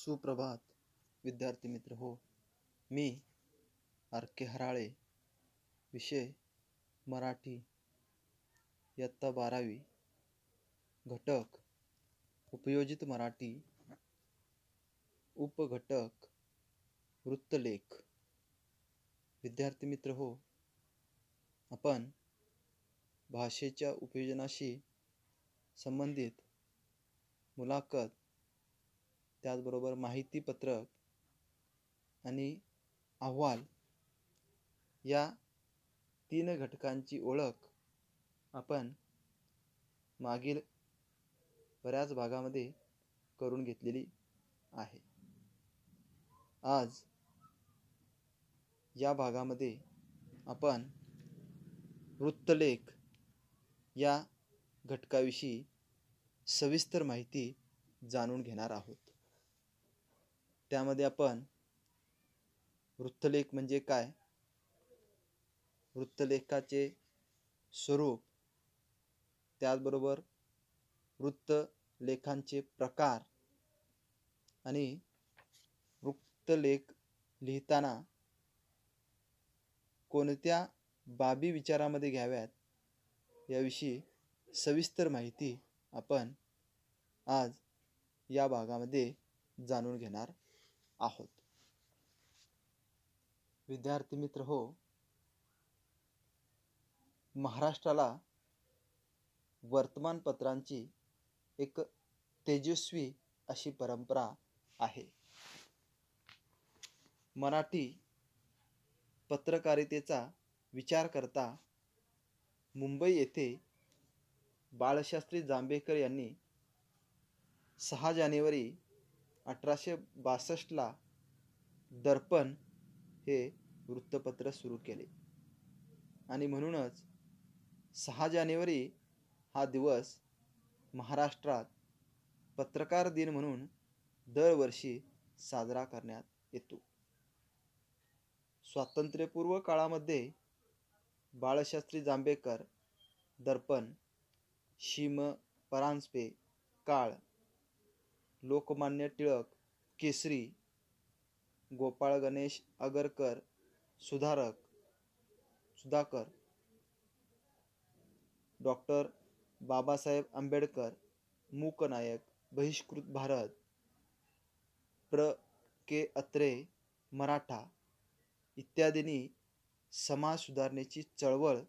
सुप्रभात विद्यार्थी मित्र हो मी आर के हराळे विषय मराठी इयत्ता बारावी घटक उपयोजित मराठी उपघटक वृत्तलेख विद्यार्थी मित्र हो आपण भाषेच्या उपयोजनाशी संबंधित मुलाखत त्याचबरोबर माहितीपत्रक आणि अहवाल या तीन घटकांची ओळख आपण मागील बऱ्याच भागामध्ये करून घेतलेली आहे आज या भागामध्ये आपण वृत्तलेख या घटकाविषयी सविस्तर माहिती जाणून घेणार आहोत त्यामध्ये आपण वृत्तलेख म्हणजे काय वृत्तलेखाचे स्वरूप त्याचबरोबर वृत्तलेखांचे प्रकार आणि वृत्तलेख लिहिताना कोणत्या बाबी विचारामध्ये घ्याव्यात याविषयी सविस्तर माहिती आपण आज या भागामध्ये जाणून घेणार आहोत विद्यार्थी मित्र हो महाराष्ट्राला वर्तमानपत्रांची एक तेजस्वी अशी परंपरा आहे मराठी पत्रकारितेचा विचार करता मुंबई येथे बाळशास्त्री जांभेकर यांनी सहा जानेवारी अठराशे बासष्टला दर्पण हे वृत्तपत्र सुरू केले आणि म्हणूनच सहा जानेवारी हा दिवस महाराष्ट्रात पत्रकार दिन म्हणून दरवर्षी साजरा करण्यात येतो स्वातंत्र्यपूर्व काळामध्ये बाळशास्त्री जांभेकर दर्पण शीम, परांजपे काळ लोकमान्य टिळक केसरी गोपाळ गणेश आगरकर सुधारक सुधाकर डॉक्टर बाबासाहेब आंबेडकर मूकनायक बहिष्कृत भारत प्र के अत्रे मराठा इत्यादींनी समाज सुधारणेची चळवळ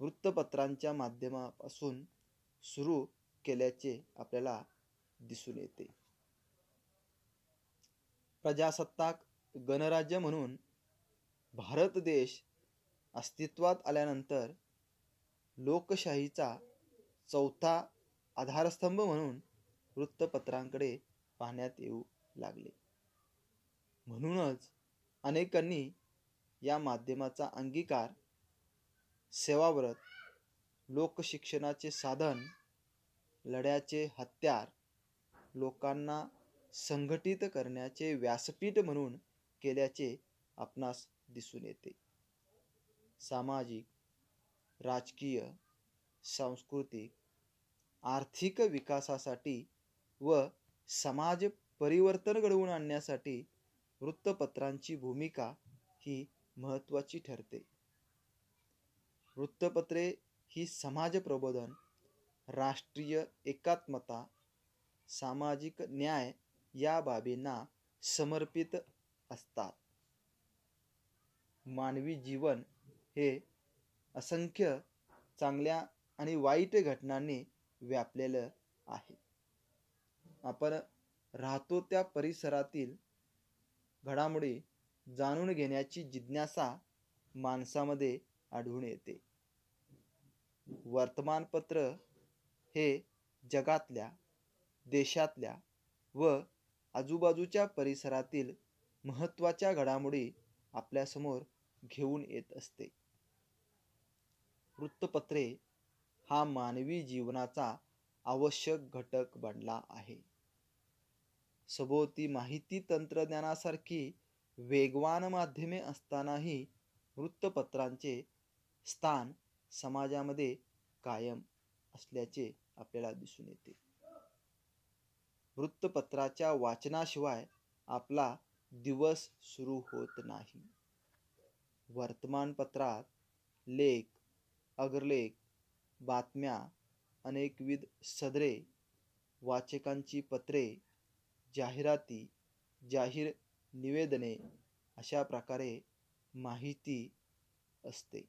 वृत्तपत्रांच्या माध्यमापासून सुरू केल्याचे आपल्याला दिसून येते प्रजासत्ताक गणराज्य म्हणून भारत देश अस्तित्वात आल्यानंतर लोकशाहीचा चौथा आधारस्तंभ म्हणून वृत्तपत्रांकडे पाहण्यात येऊ लागले म्हणूनच अनेकांनी या माध्यमाचा अंगीकार सेवाव्रत लोकशिक्षणाचे साधन लढ्याचे हत्यार लोकांना संघटित करण्याचे व्यासपीठ म्हणून केल्याचे आपणास दिसून येते सामाजिक राजकीय सांस्कृतिक आर्थिक विकासासाठी व समाज परिवर्तन घडवून आणण्यासाठी वृत्तपत्रांची भूमिका ही महत्त्वाची ठरते वृत्तपत्रे ही समाज प्रबोधन राष्ट्रीय एकात्मता सामाजिक न्याय या बाबींना समर्पित असतात मानवी जीवन हे असंख्य चांगल्या आणि वाईट घटनांनी व्यापलेलं आहे आपण राहतो त्या परिसरातील घडामोडी जाणून घेण्याची जिज्ञासा माणसामध्ये आढळून येते वर्तमानपत्र हे जगातल्या देशातल्या व आजूबाजूच्या परिसरातील महत्त्वाच्या घडामोडी आपल्यासमोर घेऊन येत असते वृत्तपत्रे हा मानवी जीवनाचा आवश्यक घटक बनला आहे सभोवती माहिती तंत्रज्ञानासारखी वेगवान माध्यमे असतानाही वृत्तपत्रांचे स्थान समाजामध्ये कायम असल्याचे आपल्याला दिसून येते वृत्तपत्राच्या वाचनाशिवाय आपला दिवस सुरू होत नाही वर्तमानपत्रात लेख अग्रलेख बातम्या अनेकविध सदरे वाचकांची पत्रे जाहिराती जाहीर निवेदने अशा प्रकारे माहिती असते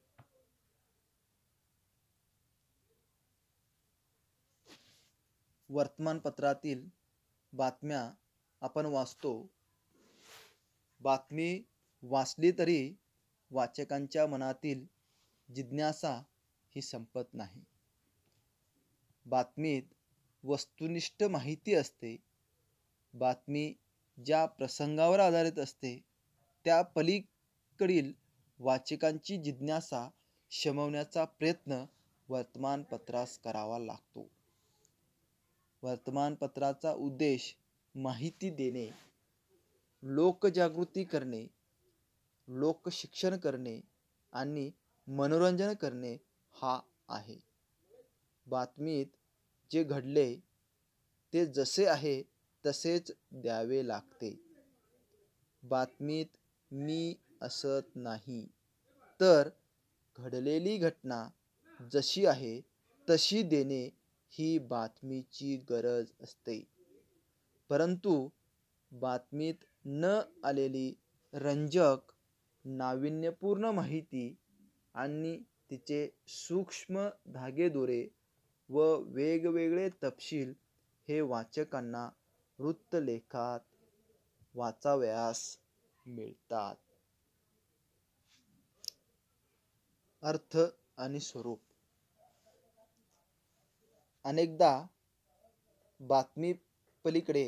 वर्तमानपत्रातील बातम्या आपण वाचतो बातमी वाचली तरी वाचकांच्या मनातील जिज्ञासा ही संपत नाही बातमीत वस्तुनिष्ठ माहिती असते बातमी ज्या प्रसंगावर आधारित असते त्या पलीकडील वाचकांची जिज्ञासा शमवण्याचा प्रयत्न वर्तमानपत्रास करावा लागतो वर्तमानपत्राचा उद्देश माहिती देणे लोकजागृती करणे लोकशिक्षण करणे आणि मनोरंजन करणे हा आहे बातमीत जे घडले ते जसे आहे तसेच द्यावे लागते बातमीत मी असत नाही तर घडलेली घटना जशी आहे तशी देणे ही बातमीची गरज असते परंतु बातमीत न आलेली रंजक नाविन्यपूर्ण माहिती आणि तिचे सूक्ष्म धागेदोरे व वेगवेगळे तपशील हे वाचकांना वृत्तलेखात वाचावयास मिळतात अर्थ आणि स्वरूप अनेकदा बातमी पलीकडे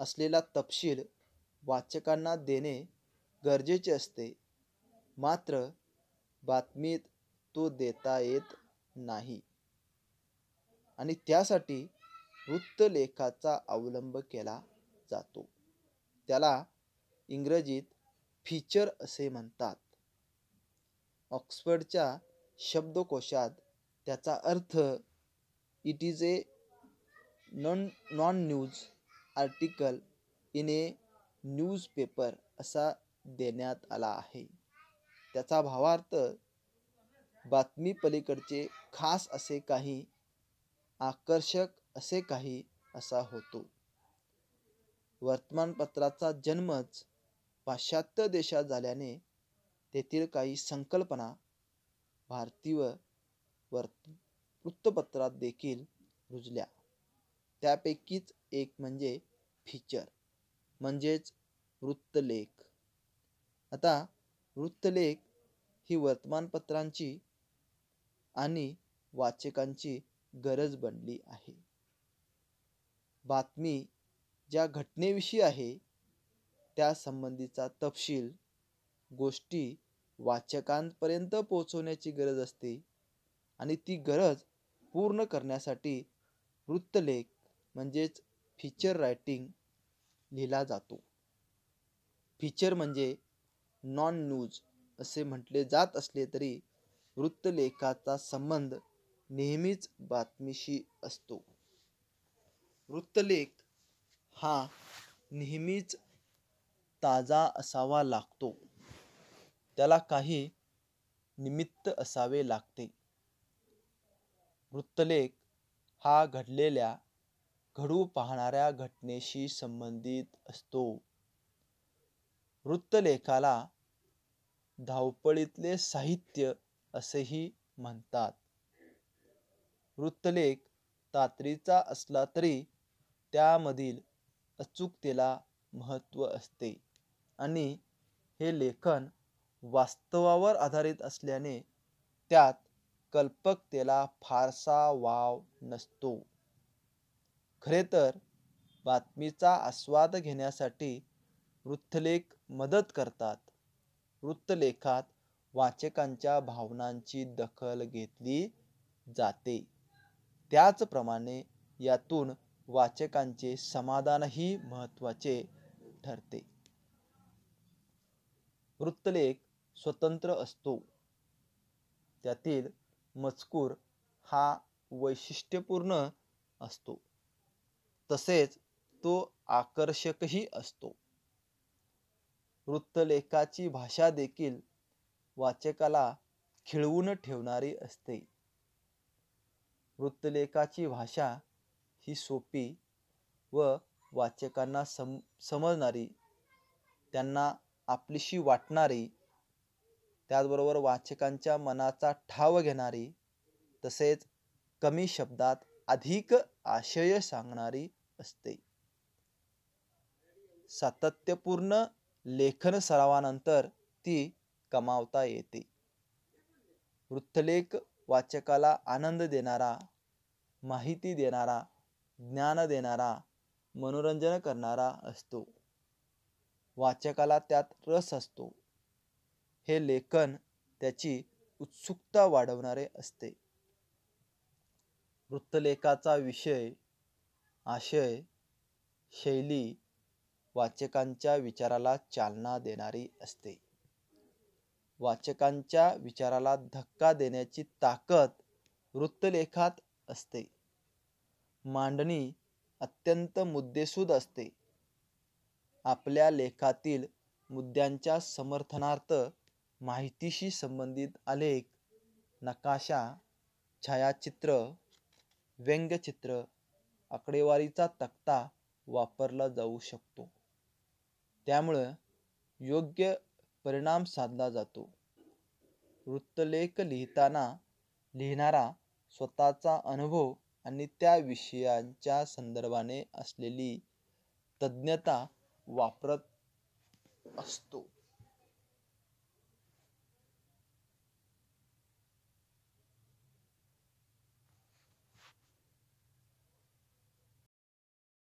असलेला तपशील वाचकांना देणे गरजेचे असते मात्र बातमीत तो देता येत नाही आणि त्यासाठी वृत्तलेखाचा अवलंब केला जातो त्याला इंग्रजीत फीचर असे म्हणतात ऑक्सफर्डच्या शब्दकोशात त्याचा अर्थ it is a non non news article in a newspaper असा देण्यात आला आहे त्याचा भावार्थ बातमी पलीकडचे खास असे काही आकर्षक असे काही असा होतो वर्तमानपत्राचा जन्मच पाश्चात्य देशात झाल्याने तेथील काही संकल्पना भारतीय वर्त वृत्तपत्रात देखील रुजल्या त्यापैकीच एक म्हणजे फीचर म्हणजेच वृत्तलेख आता वृत्तलेख ही वर्तमानपत्रांची आणि वाचकांची गरज बनली आहे बातमी ज्या घटनेविषयी आहे त्या संबंधीचा तपशील गोष्टी वाचकांपर्यंत पोहोचवण्याची गरज असते आणि ती गरज पूर्ण करण्यासाठी वृत्तलेख म्हणजेच फीचर रायटिंग लिहिला जातो फीचर म्हणजे नॉन न्यूज असे म्हटले जात असले तरी वृत्तलेखाचा संबंध नेहमीच बातमीशी असतो वृत्तलेख हा नेहमीच ताजा असावा लागतो त्याला काही निमित्त असावे लागते वृत्तलेख हा घडलेल्या घडू पाहणाऱ्या घटनेशी संबंधित असतो वृत्तलेखाला धावपळीतले साहित्य असेही म्हणतात वृत्तलेख तात्रीचा असला तरी त्यामधील अचूकतेला महत्व असते आणि हे लेखन वास्तवावर आधारित असल्याने त्यात कल्पकतेला फारसा वाव नसतो खरे तर बातमीचा आस्वाद घेण्यासाठी वृत्तलेख मदत करतात वृत्तलेखात वाचकांच्या भावनांची दखल घेतली जाते त्याचप्रमाणे यातून वाचकांचे समाधानही महत्त्वाचे ठरते वृत्तलेख स्वतंत्र असतो त्यातील मजकूर हा वैशिष्ट्यपूर्ण असतो तसेच तो आकर्षकही असतो वृत्तलेखाची भाषा देखील वाचकाला खिळवून ठेवणारी असते वृत्तलेखाची भाषा ही सोपी व वाचकांना सम समजणारी त्यांना आपलीशी वाटणारी त्याचबरोबर वाचकांच्या मनाचा ठाव घेणारी तसेच कमी शब्दात अधिक आशय सांगणारी असते सातत्यपूर्ण लेखन सरावानंतर ती कमावता येते वृत्तलेख वाचकाला आनंद देणारा माहिती देणारा ज्ञान देणारा मनोरंजन करणारा असतो वाचकाला त्यात रस असतो हे लेखन त्याची उत्सुकता वाढवणारे असते वृत्तलेखाचा विषय आशय शैली वाचकांच्या विचाराला चालना देणारी असते वाचकांच्या विचाराला धक्का देण्याची ताकद वृत्तलेखात असते मांडणी अत्यंत मुद्देसूद असते आपल्या लेखातील मुद्द्यांच्या समर्थनार्थ माहितीशी संबंधित आलेख नकाशा छायाचित्र व्यंगचित्र आकडेवारीचा तक्ता वापरला जाऊ शकतो त्यामुळं योग्य परिणाम साधला जातो वृत्तलेख लिहिताना लिहिणारा स्वतःचा अनुभव आणि त्या विषयांच्या संदर्भाने असलेली तज्ज्ञता वापरत असतो